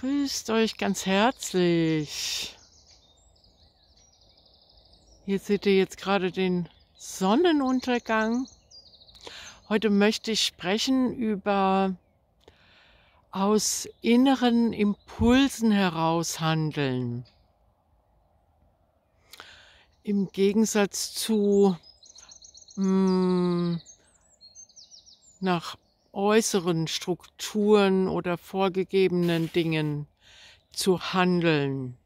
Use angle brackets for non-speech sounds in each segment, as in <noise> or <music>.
Grüßt euch ganz herzlich. Hier seht ihr jetzt gerade den Sonnenuntergang. Heute möchte ich sprechen über aus inneren Impulsen heraus handeln. Im Gegensatz zu mh, mm, nach äußeren Strukturen oder vorgegebenen Dingen zu handeln,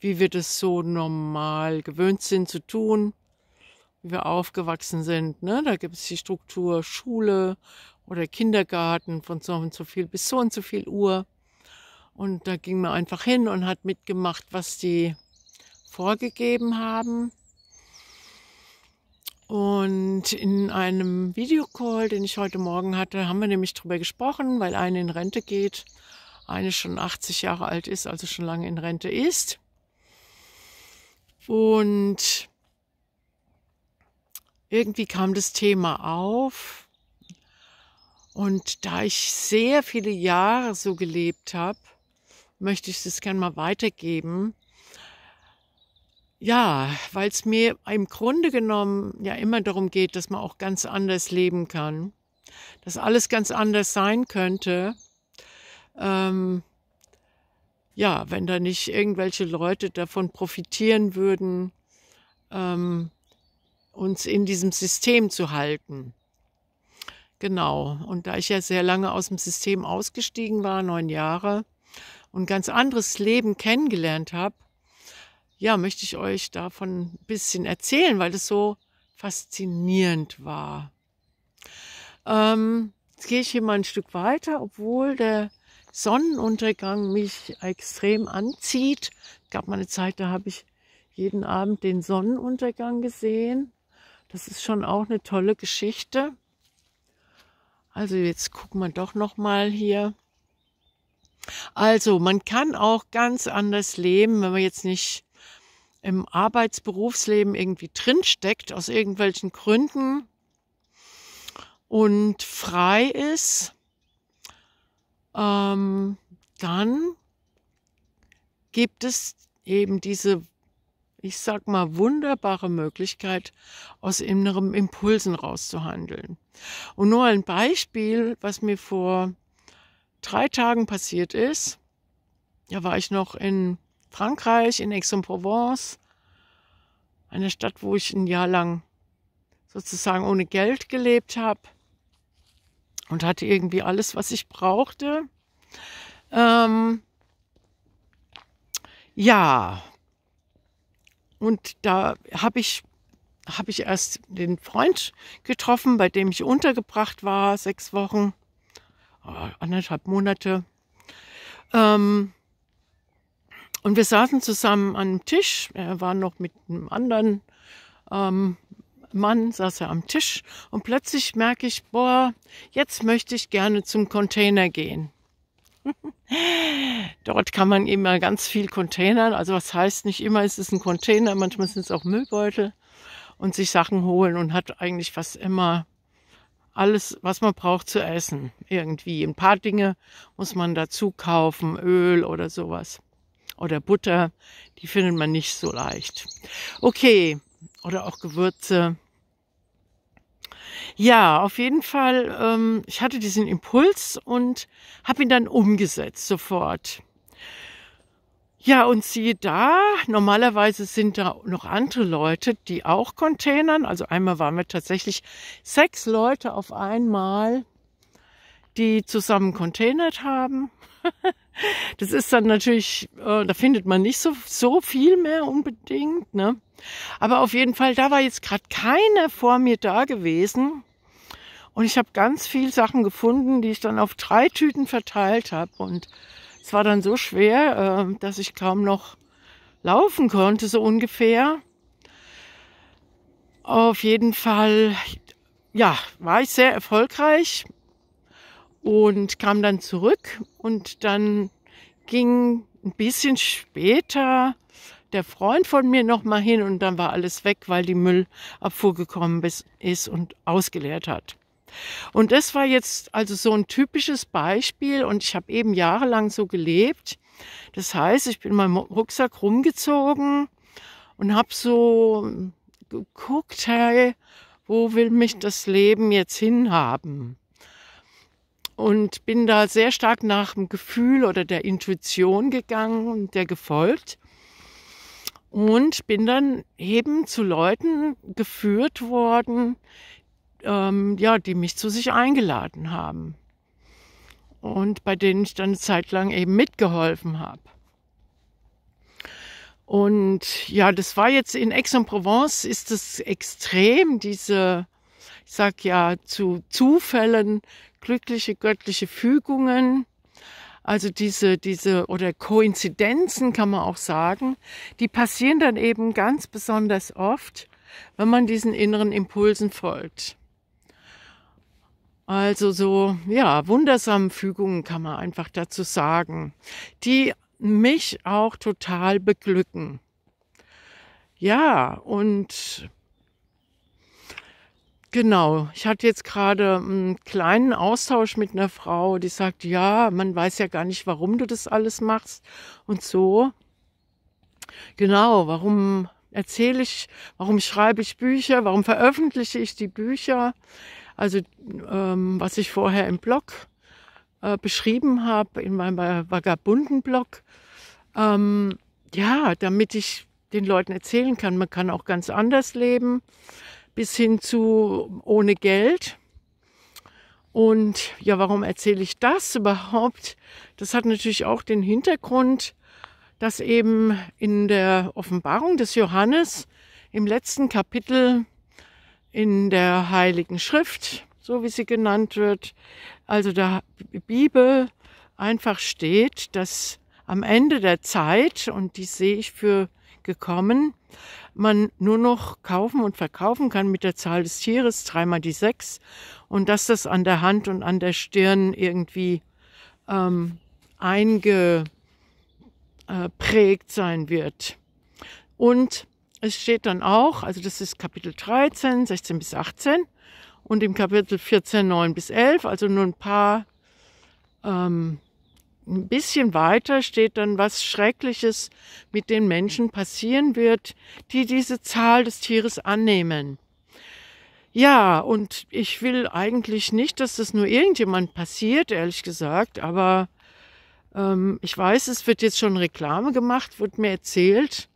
wie wir das so normal gewöhnt sind zu tun, wie wir aufgewachsen sind. Ne? Da gibt es die Struktur Schule oder Kindergarten von so und so viel bis so und so viel Uhr. Und da ging man einfach hin und hat mitgemacht, was die vorgegeben haben. Und in einem Videocall, den ich heute Morgen hatte, haben wir nämlich darüber gesprochen, weil eine in Rente geht, eine schon 80 Jahre alt ist, also schon lange in Rente ist. Und irgendwie kam das Thema auf. Und da ich sehr viele Jahre so gelebt habe, möchte ich das gerne mal weitergeben, ja, weil es mir im Grunde genommen ja immer darum geht, dass man auch ganz anders leben kann, dass alles ganz anders sein könnte. Ähm, ja, wenn da nicht irgendwelche Leute davon profitieren würden, ähm, uns in diesem System zu halten. Genau. Und da ich ja sehr lange aus dem System ausgestiegen war, neun Jahre, und ganz anderes Leben kennengelernt habe, ja, möchte ich euch davon ein bisschen erzählen, weil es so faszinierend war. Ähm, jetzt gehe ich hier mal ein Stück weiter, obwohl der Sonnenuntergang mich extrem anzieht. Es gab mal eine Zeit, da habe ich jeden Abend den Sonnenuntergang gesehen. Das ist schon auch eine tolle Geschichte. Also jetzt gucken wir doch noch mal hier. Also man kann auch ganz anders leben, wenn man jetzt nicht im Arbeitsberufsleben irgendwie drinsteckt, aus irgendwelchen Gründen und frei ist, ähm, dann gibt es eben diese, ich sag mal, wunderbare Möglichkeit, aus innerem Impulsen rauszuhandeln. Und nur ein Beispiel, was mir vor drei Tagen passiert ist. Da war ich noch in Frankreich, in Aix-en-Provence, eine Stadt, wo ich ein Jahr lang sozusagen ohne Geld gelebt habe und hatte irgendwie alles, was ich brauchte. Ähm, ja, und da habe ich, hab ich erst den Freund getroffen, bei dem ich untergebracht war, sechs Wochen, äh, anderthalb Monate. Ähm, und wir saßen zusammen an einem Tisch. Er war noch mit einem anderen ähm, Mann, saß er am Tisch. Und plötzlich merke ich, boah, jetzt möchte ich gerne zum Container gehen. <laughs> Dort kann man immer ganz viel containern. Also was heißt nicht immer ist es ein Container, manchmal sind es auch Müllbeutel und sich Sachen holen und hat eigentlich fast immer alles, was man braucht zu essen. Irgendwie. Ein paar Dinge muss man dazu kaufen, Öl oder sowas oder Butter, die findet man nicht so leicht. Okay, oder auch Gewürze. Ja, auf jeden Fall, ähm, ich hatte diesen Impuls und habe ihn dann umgesetzt sofort. Ja, und siehe da, normalerweise sind da noch andere Leute, die auch Containern. Also einmal waren wir tatsächlich sechs Leute auf einmal, die zusammen containert haben. <laughs> das ist dann natürlich, äh, da findet man nicht so, so viel mehr unbedingt. Ne? Aber auf jeden Fall, da war jetzt gerade keiner vor mir da gewesen. Und ich habe ganz viel Sachen gefunden, die ich dann auf drei Tüten verteilt habe. Und es war dann so schwer, äh, dass ich kaum noch laufen konnte, so ungefähr. Auf jeden Fall, ja, war ich sehr erfolgreich und kam dann zurück und dann ging ein bisschen später der Freund von mir noch mal hin und dann war alles weg, weil die Müllabfuhr gekommen ist und ausgeleert hat. Und das war jetzt also so ein typisches Beispiel und ich habe eben jahrelang so gelebt. Das heißt, ich bin meinem Rucksack rumgezogen und habe so geguckt, hey, wo will mich das Leben jetzt hinhaben? und bin da sehr stark nach dem Gefühl oder der Intuition gegangen und der gefolgt und bin dann eben zu Leuten geführt worden, ähm, ja, die mich zu sich eingeladen haben und bei denen ich dann eine Zeit lang eben mitgeholfen habe. Und ja, das war jetzt in Aix-en-Provence ist es extrem, diese ich sag ja zu Zufällen, glückliche göttliche Fügungen, also diese, diese oder Koinzidenzen kann man auch sagen, die passieren dann eben ganz besonders oft, wenn man diesen inneren Impulsen folgt. Also so, ja, wundersame Fügungen kann man einfach dazu sagen, die mich auch total beglücken. Ja, und Genau, ich hatte jetzt gerade einen kleinen Austausch mit einer Frau, die sagt, ja, man weiß ja gar nicht, warum du das alles machst und so. Genau, warum erzähle ich, warum schreibe ich Bücher, warum veröffentliche ich die Bücher, also ähm, was ich vorher im Blog äh, beschrieben habe, in meinem Vagabunden-Blog. Ähm, ja, damit ich den Leuten erzählen kann, man kann auch ganz anders leben bis hin zu ohne Geld. Und ja, warum erzähle ich das überhaupt? Das hat natürlich auch den Hintergrund, dass eben in der Offenbarung des Johannes im letzten Kapitel in der Heiligen Schrift, so wie sie genannt wird, also der Bibel einfach steht, dass am Ende der Zeit, und die sehe ich für gekommen, man nur noch kaufen und verkaufen kann mit der Zahl des Tieres, dreimal die sechs, und dass das an der Hand und an der Stirn irgendwie ähm, eingeprägt äh, sein wird. Und es steht dann auch, also das ist Kapitel 13, 16 bis 18 und im Kapitel 14, 9 bis 11, also nur ein paar ähm, ein bisschen weiter steht dann, was Schreckliches mit den Menschen passieren wird, die diese Zahl des Tieres annehmen. Ja, und ich will eigentlich nicht, dass das nur irgendjemand passiert, ehrlich gesagt, aber ähm, ich weiß, es wird jetzt schon Reklame gemacht, wird mir erzählt,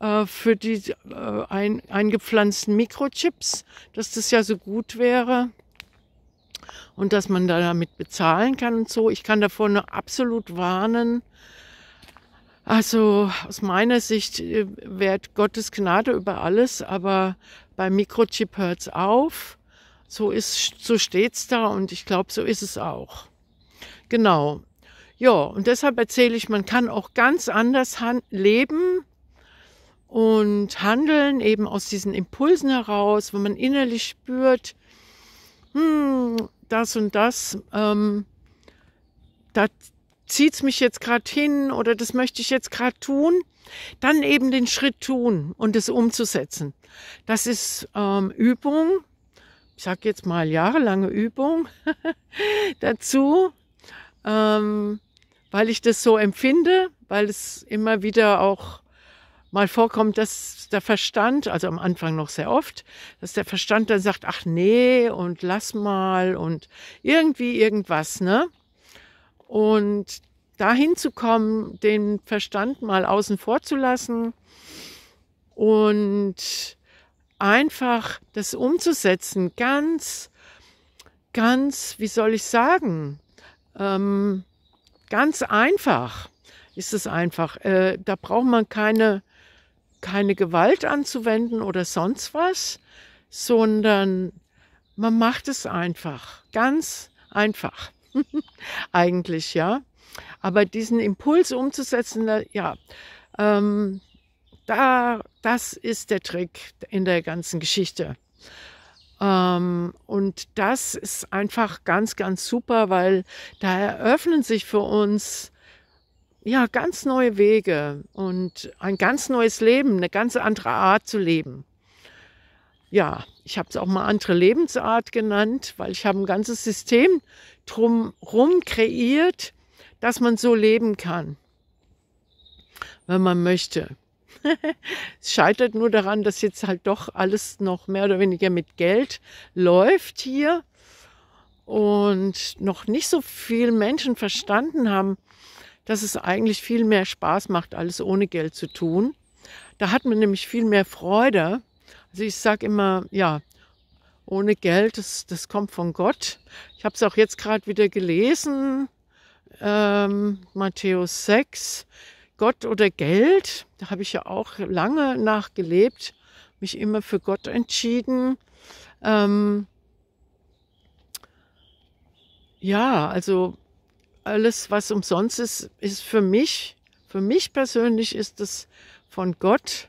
äh, für die äh, ein, eingepflanzten Mikrochips, dass das ja so gut wäre und dass man damit bezahlen kann und so. Ich kann davor nur absolut warnen. Also aus meiner Sicht äh, wert Gottes Gnade über alles, aber beim Mikrochip hört es auf. So ist, so steht's da und ich glaube, so ist es auch. Genau. Ja, und deshalb erzähle ich, man kann auch ganz anders leben und handeln, eben aus diesen Impulsen heraus, wenn man innerlich spürt, hm, das und das, ähm, da zieht es mich jetzt gerade hin oder das möchte ich jetzt gerade tun, dann eben den Schritt tun und es umzusetzen. Das ist ähm, Übung, ich sage jetzt mal jahrelange Übung <laughs> dazu, ähm, weil ich das so empfinde, weil es immer wieder auch mal vorkommt, dass der Verstand, also am Anfang noch sehr oft, dass der Verstand dann sagt, ach nee und lass mal und irgendwie irgendwas, ne? Und dahin zu kommen, den Verstand mal außen vor zu lassen und einfach das umzusetzen, ganz, ganz, wie soll ich sagen, ähm, ganz einfach ist es einfach. Äh, da braucht man keine keine Gewalt anzuwenden oder sonst was, sondern man macht es einfach, ganz einfach <laughs> eigentlich, ja. Aber diesen Impuls umzusetzen, ja, ähm, da, das ist der Trick in der ganzen Geschichte. Ähm, und das ist einfach ganz, ganz super, weil da eröffnen sich für uns ja, ganz neue Wege und ein ganz neues Leben, eine ganz andere Art zu leben. Ja, ich habe es auch mal andere Lebensart genannt, weil ich habe ein ganzes System drumherum kreiert, dass man so leben kann, wenn man möchte. <laughs> es scheitert nur daran, dass jetzt halt doch alles noch mehr oder weniger mit Geld läuft hier und noch nicht so viele Menschen verstanden haben, dass es eigentlich viel mehr Spaß macht, alles ohne Geld zu tun. Da hat man nämlich viel mehr Freude. Also ich sage immer, ja, ohne Geld, das, das kommt von Gott. Ich habe es auch jetzt gerade wieder gelesen, ähm, Matthäus 6, Gott oder Geld. Da habe ich ja auch lange nachgelebt, mich immer für Gott entschieden. Ähm, ja, also alles, was umsonst ist, ist für mich, für mich persönlich ist es von Gott.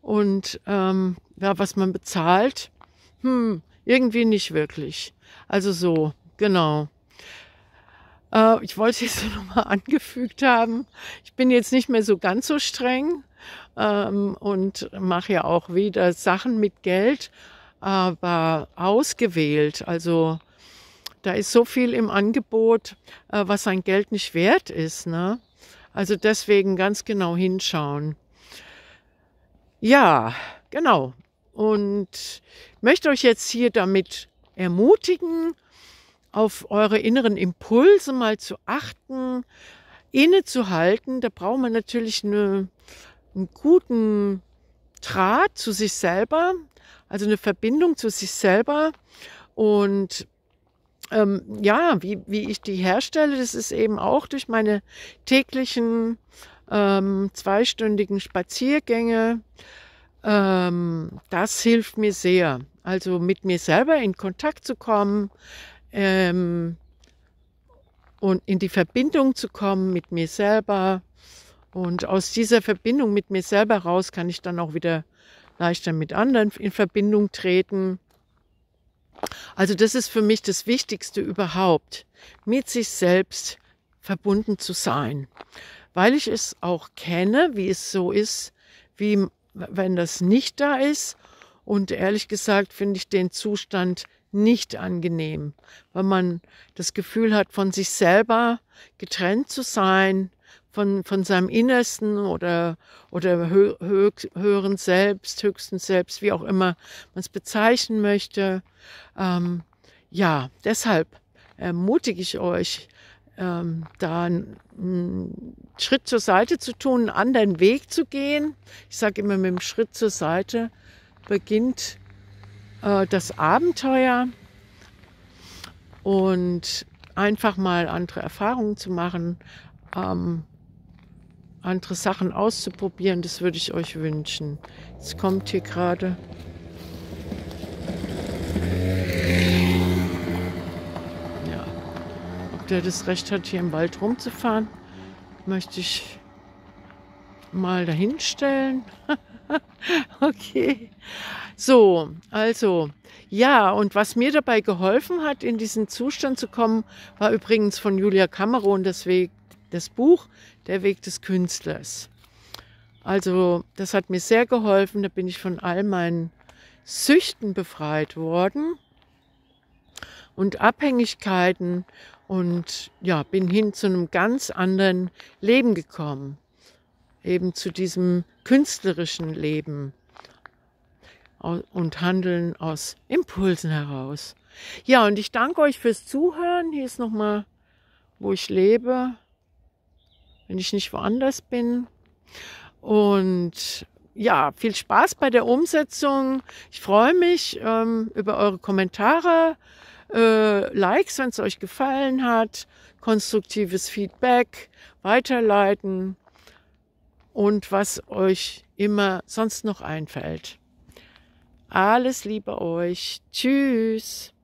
Und ähm, ja, was man bezahlt, hm, irgendwie nicht wirklich. Also so, genau. Äh, ich wollte es <laughs> jetzt nochmal angefügt haben. Ich bin jetzt nicht mehr so ganz so streng ähm, und mache ja auch wieder Sachen mit Geld, aber ausgewählt. Also da ist so viel im Angebot, äh, was sein Geld nicht wert ist. Ne? Also deswegen ganz genau hinschauen. Ja, genau. Und möchte euch jetzt hier damit ermutigen, auf eure inneren Impulse mal zu achten, innezuhalten. Da braucht man natürlich eine, einen guten Draht zu sich selber, also eine Verbindung zu sich selber. Und ähm, ja, wie, wie ich die herstelle, das ist eben auch durch meine täglichen ähm, zweistündigen Spaziergänge. Ähm, das hilft mir sehr. Also mit mir selber in Kontakt zu kommen ähm, und in die Verbindung zu kommen mit mir selber. Und aus dieser Verbindung mit mir selber raus kann ich dann auch wieder leichter mit anderen in Verbindung treten. Also das ist für mich das Wichtigste überhaupt, mit sich selbst verbunden zu sein, weil ich es auch kenne, wie es so ist, wie wenn das nicht da ist. Und ehrlich gesagt finde ich den Zustand nicht angenehm, weil man das Gefühl hat, von sich selber getrennt zu sein, von, von seinem Innersten oder, oder hö, hö, höheren Selbst, höchsten Selbst, wie auch immer man es bezeichnen möchte. Ähm, ja, deshalb ermutige ich euch, ähm, da einen Schritt zur Seite zu tun, einen anderen Weg zu gehen. Ich sage immer, mit dem Schritt zur Seite beginnt äh, das Abenteuer und einfach mal andere Erfahrungen zu machen, ähm, andere Sachen auszuprobieren, das würde ich euch wünschen. Jetzt kommt hier gerade Ja. Ob der das Recht hat, hier im Wald rumzufahren, möchte ich mal dahinstellen. <laughs> okay. So, also, ja, und was mir dabei geholfen hat, in diesen Zustand zu kommen, war übrigens von Julia Cameron, deswegen das Buch Der Weg des Künstlers. Also das hat mir sehr geholfen, da bin ich von all meinen Süchten befreit worden und Abhängigkeiten und ja, bin hin zu einem ganz anderen Leben gekommen, eben zu diesem künstlerischen Leben und Handeln aus Impulsen heraus. Ja, und ich danke euch fürs Zuhören. Hier ist nochmal, wo ich lebe, wenn ich nicht woanders bin. Und ja, viel Spaß bei der Umsetzung. Ich freue mich ähm, über eure Kommentare, äh, Likes, wenn es euch gefallen hat, konstruktives Feedback, weiterleiten und was euch immer sonst noch einfällt. Alles Liebe euch. Tschüss.